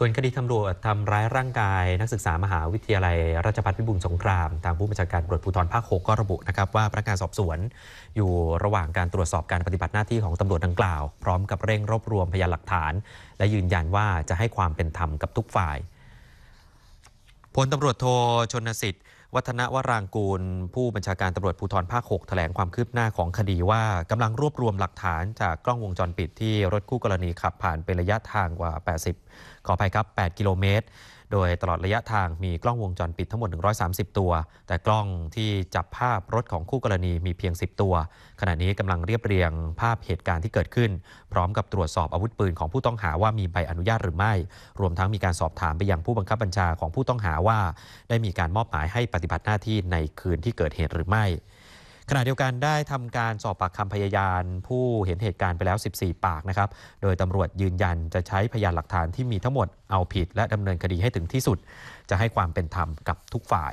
ส่วนคดีตำรวจทำร้ายร่างกายนักศึกษามหาวิทยาลัย ราชภัฏพิบูลสงครามทางผู้บัญชาการตำรวจภูธรภาคหก็ระบุนะครับ ว่าพนักงานสอบสวนอยู่ระหว่างการตรวจสอบการปฏิบัติหน้าที่ของตำรวจดังกล่าว พร้อมกับเร่งรวบรวมพยานหลักฐาน และยืนยันว่าจะให้ความเป็นธรรมกับทุกฝ่าย พลตำรวจโทชนสิทธิ์วัฒนวรางกูลผู้บัญชาการตำรวจภูธรภาค 6 แถลงความคืบหน้าของคดีว่ากำลังรวบรวมหลักฐานจากกล้องวงจรปิดที่รถคู่กรณีขับผ่านเป็นระยะทางกว่า 80ขออภัยครับ8กิโลเมตรโดยตลอดระยะทางมีกล้องวงจรปิดทั้งหมด 130 ตัว แต่กล้องที่จับภาพรถของคู่กรณีมีเพียง 10 ตัว ขณะนี้กำลังเรียบเรียงภาพเหตุการณ์ที่เกิดขึ้น พร้อมกับตรวจสอบอาวุธปืนของผู้ต้องหาว่ามีใบอนุญาตหรือไม่ รวมทั้งมีการสอบถามไปยังผู้บังคับบัญชาของผู้ต้องหาว่า ได้มีการมอบหมายให้ปฏิบัติหน้าที่ในคืนที่เกิดเหตุหรือไม่ขณะเดียวกันได้ทำการสอบปากคำพยาน ผู้เห็นเหตุการณ์ไปแล้ว 14 ปากนะครับ โดยตำรวจยืนยันจะใช้พยานหลักฐานที่มีทั้งหมดเอาผิดและดำเนินคดีให้ถึงที่สุด จะให้ความเป็นธรรมกับทุกฝ่าย